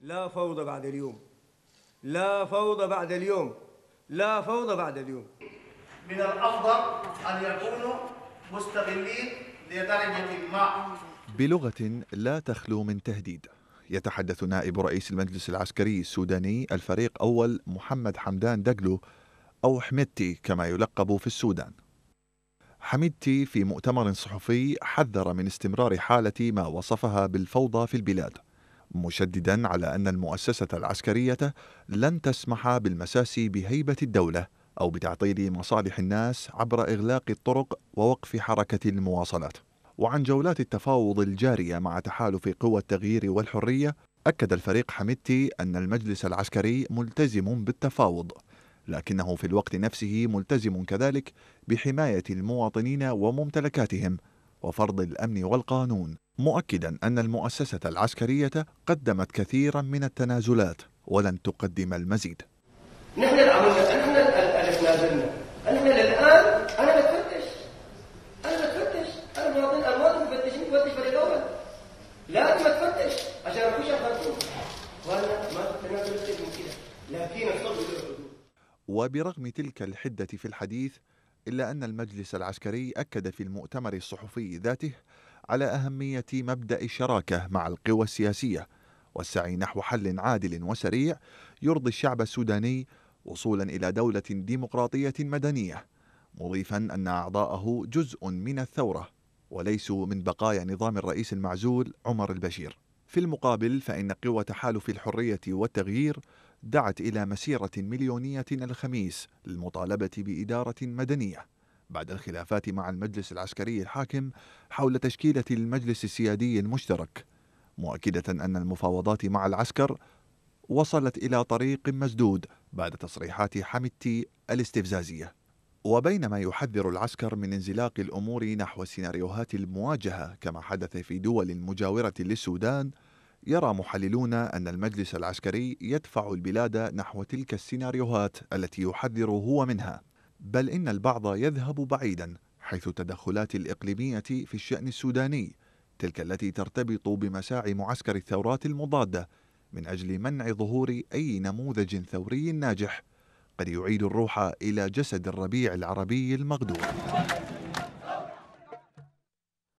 لا فوضى بعد اليوم لا فوضى بعد اليوم لا فوضى بعد اليوم من الأفضل أن يكونوا مستغلين لدرجة ما بلغة لا تخلو من تهديد يتحدث نائب رئيس المجلس العسكري السوداني الفريق أول محمد حمدان دقلو أو حمدتي كما يلقب في السودان حمدتي في مؤتمر صحفي حذر من استمرار حالة ما وصفها بالفوضى في البلاد مشددا على أن المؤسسة العسكرية لن تسمح بالمساس بهيبة الدولة أو بتعطيل مصالح الناس عبر إغلاق الطرق ووقف حركة المواصلات. وعن جولات التفاوض الجارية مع تحالف قوى التغيير والحرية، أكد الفريق حميدتي أن المجلس العسكري ملتزم بالتفاوض، لكنه في الوقت نفسه ملتزم كذلك بحماية المواطنين وممتلكاتهم وفرض الأمن والقانون. مؤكدا أن المؤسسة العسكرية قدمت كثيرا من التنازلات ولن تقدم المزيد نحن العمل عملنا نحن اللي تنازلنا نحن الآن أنا بتفتش أنا بتفتش أنا مواطن أنا مواطن مفتشين بفتش فريق أول لازم أتفتش عشان أخش الخرطوم وأنا ما تنازل كده لكن وبرغم تلك الحدة في الحديث إلا أن المجلس العسكري أكد في المؤتمر الصحفي ذاته على أهمية مبدأ الشراكة مع القوى السياسية والسعي نحو حل عادل وسريع يرضي الشعب السوداني وصولا إلى دولة ديمقراطية مدنية مضيفا أن أعضاءه جزء من الثورة وليسوا من بقايا نظام الرئيس المعزول عمر البشير في المقابل فإن قوى تحالف الحرية والتغيير دعت إلى مسيرة مليونية الخميس للمطالبة بإدارة مدنية بعد الخلافات مع المجلس العسكري الحاكم حول تشكيلة المجلس السيادي المشترك مؤكدة أن المفاوضات مع العسكر وصلت إلى طريق مسدود بعد تصريحات حميتي الاستفزازية وبينما يحذر العسكر من انزلاق الأمور نحو سيناريوهات المواجهة كما حدث في دول مجاورة للسودان يرى محللون أن المجلس العسكري يدفع البلاد نحو تلك السيناريوهات التي يحذر هو منها بل إن البعض يذهب بعيدا حيث التدخلات الإقليمية في الشأن السوداني تلك التي ترتبط بمساعي معسكر الثورات المضادة من أجل منع ظهور أي نموذج ثوري ناجح قد يعيد الروح إلى جسد الربيع العربي المغدور